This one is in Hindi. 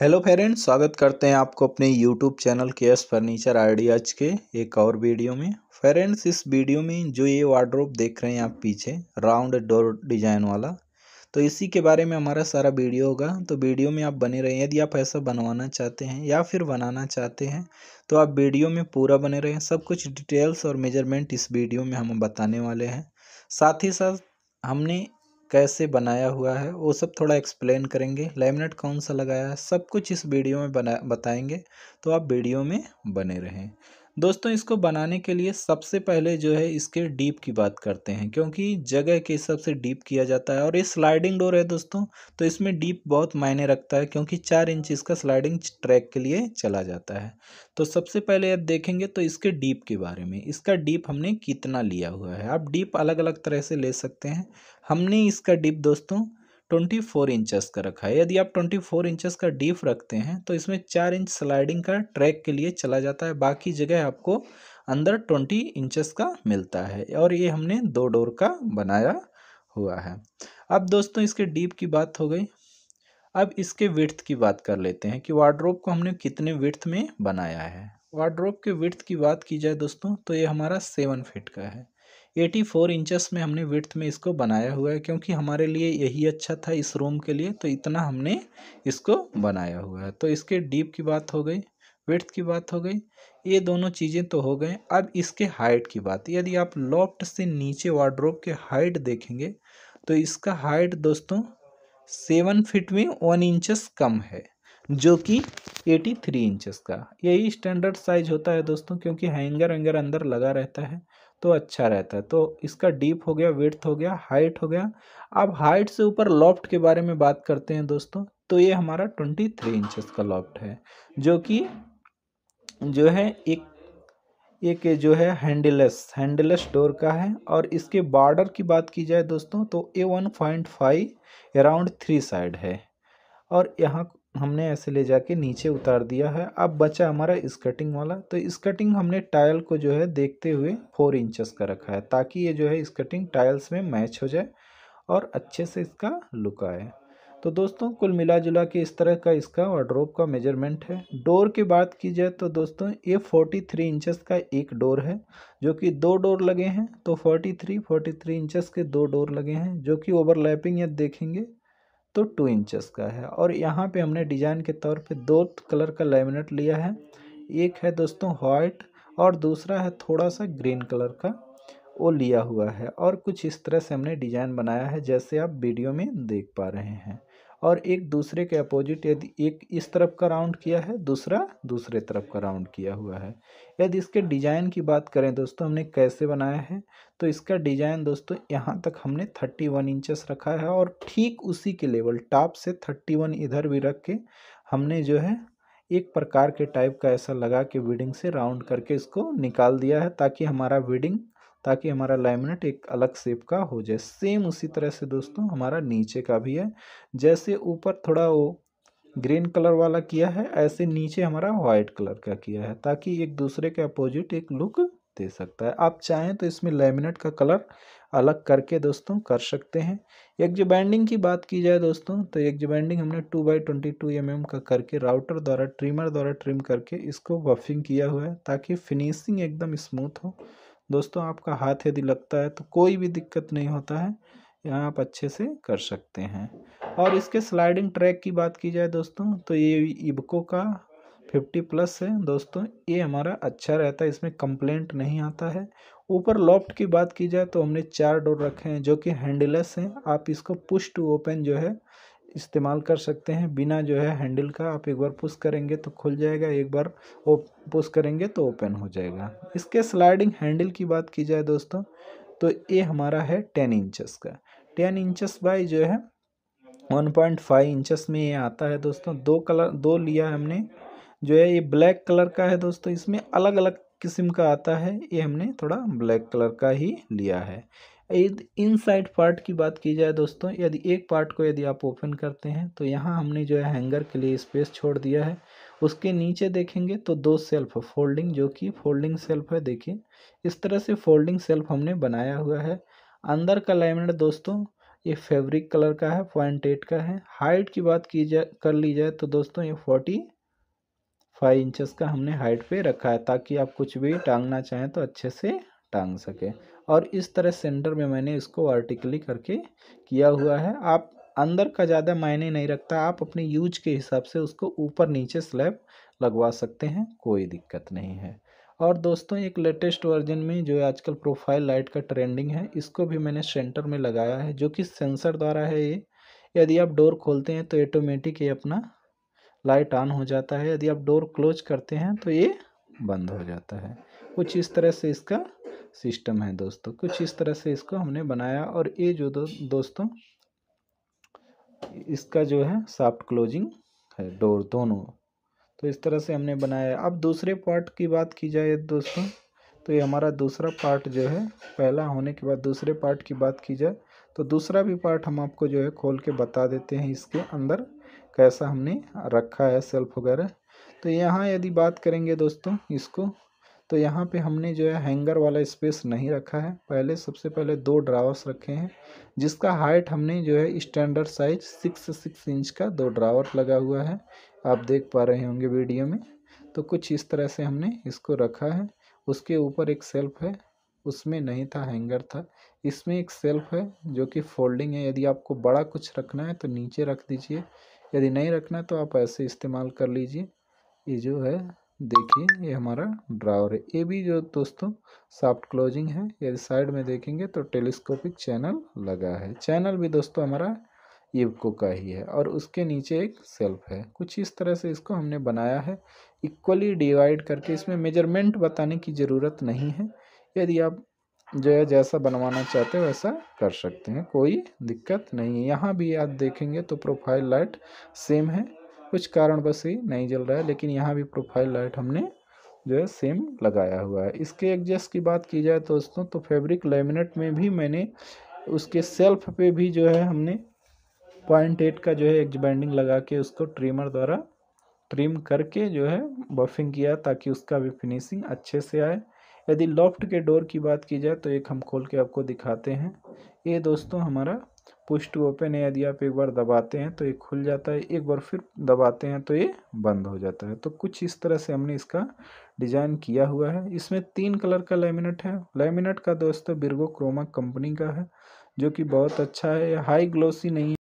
हेलो फ्रेंड्स स्वागत करते हैं आपको अपने यूट्यूब चैनल के एस फर्नीचर आइडियाज के एक और वीडियो में फ्रेंड्स इस वीडियो में जो ये वार्ड्रोप देख रहे हैं आप पीछे राउंड डोर डिजाइन वाला तो इसी के बारे में हमारा सारा वीडियो होगा तो वीडियो में आप बने रहें यदि आप ऐसा बनवाना चाहते हैं या फिर बनाना चाहते हैं तो आप वीडियो में पूरा बने रहें सब कुछ डिटेल्स और मेजरमेंट इस वीडियो में हम बताने वाले हैं साथ ही साथ हमने कैसे बनाया हुआ है वो सब थोड़ा एक्सप्लेन करेंगे लेमिनेट कौन सा लगाया है सब कुछ इस वीडियो में बना बताएंगे तो आप वीडियो में बने रहें दोस्तों इसको बनाने के लिए सबसे पहले जो है इसके डीप की बात करते हैं क्योंकि जगह के हिसाब से डीप किया जाता है और ये स्लाइडिंग डोर है दोस्तों तो इसमें डीप बहुत मायने रखता है क्योंकि चार इंच इसका स्लाइडिंग ट्रैक के लिए चला जाता है तो सबसे पहले आप देखेंगे तो इसके डीप के बारे में इसका डीप हमने कितना लिया हुआ है आप डीप अलग अलग तरह से ले सकते हैं हमने इसका डिप दोस्तों ट्वेंटी फोर इंचज़ का रखा है यदि आप ट्वेंटी फोर इंचज़ का डीप रखते हैं तो इसमें चार इंच स्लाइडिंग का ट्रैक के लिए चला जाता है बाकी जगह आपको अंदर ट्वेंटी इंचज़ का मिलता है और ये हमने दो डोर का बनाया हुआ है अब दोस्तों इसके डीप की बात हो गई अब इसके विर्थ की बात कर लेते हैं कि वार्ड्रोप को हमने कितने विर्थ में बनाया है वार्ड्रोप के विर्थ की बात की जाए दोस्तों तो ये हमारा सेवन फिट का है एटी फोर इंचस में हमने विड्थ में इसको बनाया हुआ है क्योंकि हमारे लिए यही अच्छा था इस रूम के लिए तो इतना हमने इसको बनाया हुआ है तो इसके डीप की बात हो गई विड्थ की बात हो गई ये दोनों चीज़ें तो हो गए अब इसके हाइट की बात यदि आप लॉफ्ट से नीचे वार्ड्रोब के हाइट देखेंगे तो इसका हाइट दोस्तों सेवन फिट में वन इंचस कम है जो कि एटी थ्री इंचस का यही स्टैंडर्ड साइज होता है दोस्तों क्योंकि हैंगर वैंगर अंदर लगा रहता है तो अच्छा रहता है तो इसका डीप हो गया वेथ हो गया हाइट हो गया अब हाइट से ऊपर लॉफ्ट के बारे में बात करते हैं दोस्तों तो ये हमारा ट्वेंटी थ्री इंचज का लॉफ्ट है जो कि जो है एक एक जो है हैंडलेस हैंडलेस डोर का है और इसके बॉर्डर की बात की जाए दोस्तों तो a one point five around three side है और यहाँ हमने ऐसे ले जाके नीचे उतार दिया है अब बचा हमारा स्कर्टिंग वाला तो स्कर्टिंग हमने टाइल को जो है देखते हुए फोर इंचेस का रखा है ताकि ये जो है स्कर्टिंग टाइल्स में मैच हो जाए और अच्छे से इसका लुक आए तो दोस्तों कुल मिला जुला के इस तरह का इसका वार्ड्रोब का मेजरमेंट है डोर की बात की जाए तो दोस्तों ये 43 इंचेस का एक डोर है जो कि दो डोर लगे हैं तो 43 43 इंचेस के दो डोर लगे हैं जो कि ओवरलैपिंग या देखेंगे तो टू इंचेस का है और यहाँ पे हमने डिज़ाइन के तौर पे दो कलर का लेमिनेट लिया है एक है दोस्तों वाइट और दूसरा है थोड़ा सा ग्रीन कलर का वो लिया हुआ है और कुछ इस तरह से हमने डिज़ाइन बनाया है जैसे आप वीडियो में देख पा रहे हैं और एक दूसरे के अपोजिट यदि एक इस तरफ का राउंड किया है दूसरा दूसरे तरफ का राउंड किया हुआ है यदि इसके डिज़ाइन की बात करें दोस्तों हमने कैसे बनाया है तो इसका डिज़ाइन दोस्तों यहाँ तक हमने थर्टी वन इंचस रखा है और ठीक उसी के लेवल टॉप से थर्टी वन इधर भी रख के हमने जो है एक प्रकार के टाइप का ऐसा लगा के वीडिंग से राउंड करके इसको निकाल दिया है ताकि हमारा वीडिंग ताकि हमारा लैमिनेट एक अलग शेप का हो जाए सेम उसी तरह से दोस्तों हमारा नीचे का भी है जैसे ऊपर थोड़ा वो ग्रीन कलर वाला किया है ऐसे नीचे हमारा वाइट कलर का किया है ताकि एक दूसरे के अपोजिट एक लुक दे सकता है आप चाहें तो इसमें लेमिनेट का कलर अलग करके दोस्तों कर सकते हैं एग्जो बैंडिंग की बात की जाए दोस्तों तो एग्जो बैंडिंग हमने two by twenty two mm एम का करके राउटर द्वारा ट्रिमर द्वारा ट्रिम करके इसको बफिंग किया हुआ है ताकि फिनिशिंग एकदम स्मूथ हो दोस्तों आपका हाथ यदि लगता है तो कोई भी दिक्कत नहीं होता है यहाँ आप अच्छे से कर सकते हैं और इसके स्लाइडिंग ट्रैक की बात की जाए दोस्तों तो ये इबको का फिफ्टी प्लस है दोस्तों ये हमारा अच्छा रहता है इसमें कंप्लेंट नहीं आता है ऊपर लॉफ्ट की बात की जाए तो हमने चार डोर रखे हैं जो कि हैंडलेस हैं आप इसको पुश टू ओपन जो है इस्तेमाल कर सकते हैं बिना जो है हैंडल का आप एक बार पुश करेंगे तो खुल जाएगा एक बार पुश करेंगे तो ओपन हो जाएगा इसके स्लाइडिंग हैंडल की बात की जाए दोस्तों तो ये हमारा है टेन इंचेस का टेन इंचेस बाई जो है वन पॉइंट फाइव इंचेस में ये आता है दोस्तों दो कलर दो लिया हमने जो है ये ब्लैक कलर का है दोस्तों इसमें अलग अलग किस्म का आता है ये हमने थोड़ा ब्लैक कलर का ही लिया है इन साइड पार्ट की बात की जाए दोस्तों यदि एक पार्ट को यदि आप ओपन करते हैं तो यहाँ हमने जो है हैंगर के लिए स्पेस छोड़ दिया है उसके नीचे देखेंगे तो दो सेल्फ फोल्डिंग जो कि फोल्डिंग सेल्फ है देखिए इस तरह से फोल्डिंग सेल्फ हमने बनाया हुआ है अंदर का लाइमेंट दोस्तों ये फेब्रिक कलर का है पॉइंट एट का है हाइट की बात की जाए कर ली जाए तो दोस्तों ये फोर्टी फाइव इंचज़ का हमने हाइट पे रखा है ताकि आप कुछ भी टांगना चाहें तो अच्छे से टांग सकें और इस तरह सेंटर में मैंने इसको वर्टिकली करके किया हुआ है आप अंदर का ज़्यादा मायने नहीं रखता आप अपने यूज के हिसाब से उसको ऊपर नीचे स्लैब लगवा सकते हैं कोई दिक्कत नहीं है और दोस्तों एक लेटेस्ट वर्जन में जो आजकल प्रोफाइल लाइट का ट्रेंडिंग है इसको भी मैंने सेंटर में लगाया है जो कि सेंसर द्वारा है ये यदि आप डोर खोलते हैं तो ऑटोमेटिक ये अपना लाइट ऑन हो जाता है यदि आप डोर क्लोज करते हैं तो ये बंद हो जाता है कुछ इस तरह से इसका सिस्टम है दोस्तों कुछ इस हाँ। तरह से इसको हमने बनाया और ये जो दो, दोस्तों इसका जो है सॉफ्ट क्लोजिंग है डोर दोनों तो इस तरह से हमने बनाया अब दूसरे पार्ट की बात की जाए दोस्तों तो ये हमारा दूसरा पार्ट जो है पहला होने के बाद दूसरे पार्ट की बात की जाए तो दूसरा भी पार्ट हम आपको जो है खोल के बता देते हैं इसके अंदर कैसा हमने रखा है सेल्फ वगैरह तो यहाँ यदि बात करेंगे दोस्तों इसको तो यहाँ पे हमने जो है हैंगर वाला स्पेस नहीं रखा है पहले सबसे पहले दो ड्रावर्स रखे हैं जिसका हाइट हमने जो है standard size six six inch का दो ड्रावर लगा हुआ है आप देख पा रहे होंगे वीडियो में तो कुछ इस तरह से हमने इसको रखा है उसके ऊपर एक सेल्फ है उसमें नहीं था हैंगर था इसमें एक सेल्फ है जो कि फोल्डिंग है यदि आपको बड़ा कुछ रखना है तो नीचे रख दीजिए यदि नहीं रखना है तो आप ऐसे इस्तेमाल कर लीजिए ये जो है देखिए ये हमारा ड्रावर है ये भी जो दोस्तों सॉफ्ट क्लोजिंग है यदि साइड में देखेंगे तो टेलीस्कोपिक चैनल लगा है चैनल भी दोस्तों हमारा इवको का ही है और उसके नीचे एक सेल्फ है कुछ इस तरह से इसको हमने बनाया है इक्वली डिवाइड करके इसमें मेजरमेंट बताने की ज़रूरत नहीं है यदि आप जो है जैसा बनवाना चाहते हो वैसा कर सकते हैं कोई दिक्कत नहीं है यहाँ भी आप देखेंगे तो प्रोफाइल लाइट सेम है कुछ कारणवश ही नहीं जल रहा है लेकिन यहाँ भी प्रोफाइल लाइट हमने जो है सेम लगाया हुआ है इसके एग्जस्ट की बात की जाए दोस्तों तो फैब्रिक लेमिनेट में भी मैंने उसके सेल्फ पे भी जो है हमने पॉइंट एट का जो है एग्ज बैंडिंग लगा के उसको ट्रिमर द्वारा ट्रिम करके जो है बफिंग किया ताकि उसका भी फिनिशिंग अच्छे से आए यदि लॉफ्ट के डोर की बात की जाए तो एक हम खोल के आपको दिखाते हैं ये दोस्तों हमारा पुश टू ओपन है यदि आप एक बार दबाते हैं तो ये खुल जाता है एक बार फिर दबाते हैं तो ये बंद हो जाता है तो कुछ इस तरह से हमने इसका डिज़ाइन किया हुआ है इसमें तीन कलर का लेमिनेट है लेमिनेट का दोस्तों बिरगो क्रोमा कंपनी का है जो कि बहुत अच्छा है हाई ग्लोसी नहीं